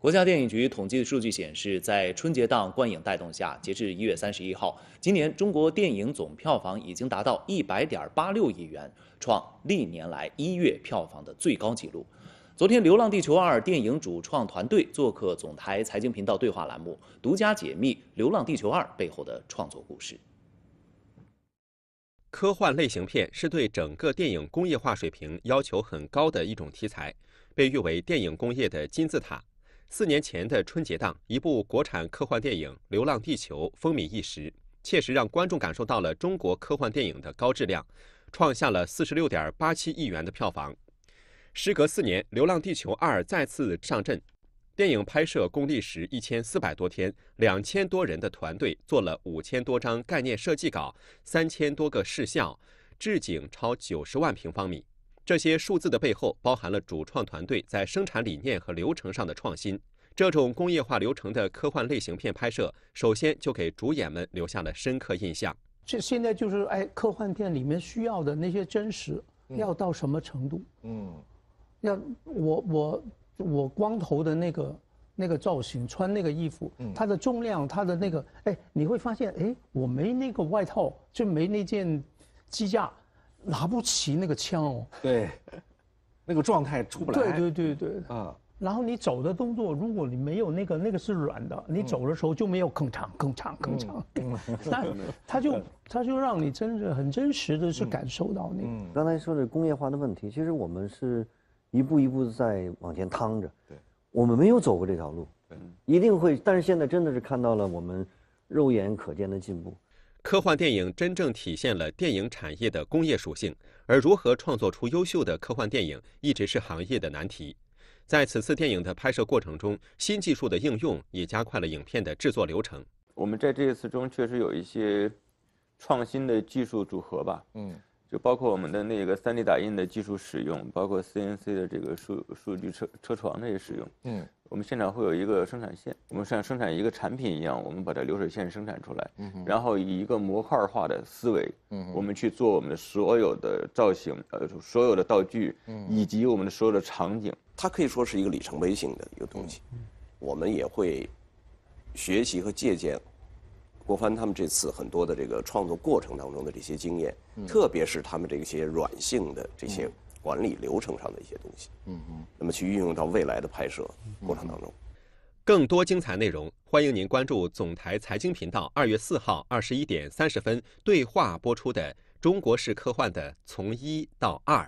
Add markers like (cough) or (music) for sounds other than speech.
国家电影局统计数据显示，在春节档观影带动下，截至一月三十一号，今年中国电影总票房已经达到一百点八六亿元，创历年来一月票房的最高纪录。昨天，《流浪地球二》电影主创团队做客总台财经频道对话栏目，独家解密《流浪地球二》背后的创作故事。科幻类型片是对整个电影工业化水平要求很高的一种题材，被誉为电影工业的金字塔。四年前的春节档，一部国产科幻电影《流浪地球》风靡一时，切实让观众感受到了中国科幻电影的高质量，创下了四十六点八七亿元的票房。时隔四年，《流浪地球二》再次上阵，电影拍摄共历时一千四百多天，两千多人的团队做了五千多张概念设计稿，三千多个视效，置景超九十万平方米。这些数字的背后，包含了主创团队在生产理念和流程上的创新。这种工业化流程的科幻类型片拍摄，首先就给主演们留下了深刻印象。这现在就是，哎，科幻片里面需要的那些真实，要到什么程度？嗯，要我我我光头的那个那个造型，穿那个衣服，它的重量，它的那个，哎，你会发现，哎，我没那个外套，就没那件机架，拿不起那个枪哦，对，那个状态出不来。对对对对，啊。然后你走的动作，如果你没有那个，那个是软的，你走的时候就没有更长、更长、更长。那 (laughs) 他就他就让你真是很真实的是感受到那。嗯。刚才说的工业化的问题，其实我们是一步一步在往前趟着。对。我们没有走过这条路。一定会，但是现在真的是看到了我们肉眼可见的进步。科幻电影真正体现了电影产业的工业属性，而如何创作出优秀的科幻电影，一直是行业的难题。在此次电影的拍摄过程中，新技术的应用也加快了影片的制作流程。我们在这一次中确实有一些创新的技术组合吧？嗯。就包括我们的那个 3D 打印的技术使用，包括 CNC 的这个数数据车车床那些使用。嗯，我们现场会有一个生产线，我们像生产一个产品一样，我们把它流水线生产出来。嗯，然后以一个模块化的思维，嗯，我们去做我们的所有的造型，呃，所有的道具，嗯、以及我们的所有的场景，它可以说是一个里程碑性的一个东西。嗯，我们也会学习和借鉴。郭帆他们这次很多的这个创作过程当中的这些经验，特别是他们这些软性的这些管理流程上的一些东西，嗯嗯，那么去运用到未来的拍摄过程当中。更多精彩内容，欢迎您关注总台财经频道二月四号二十一点三十分对话播出的《中国式科幻的从一到二》。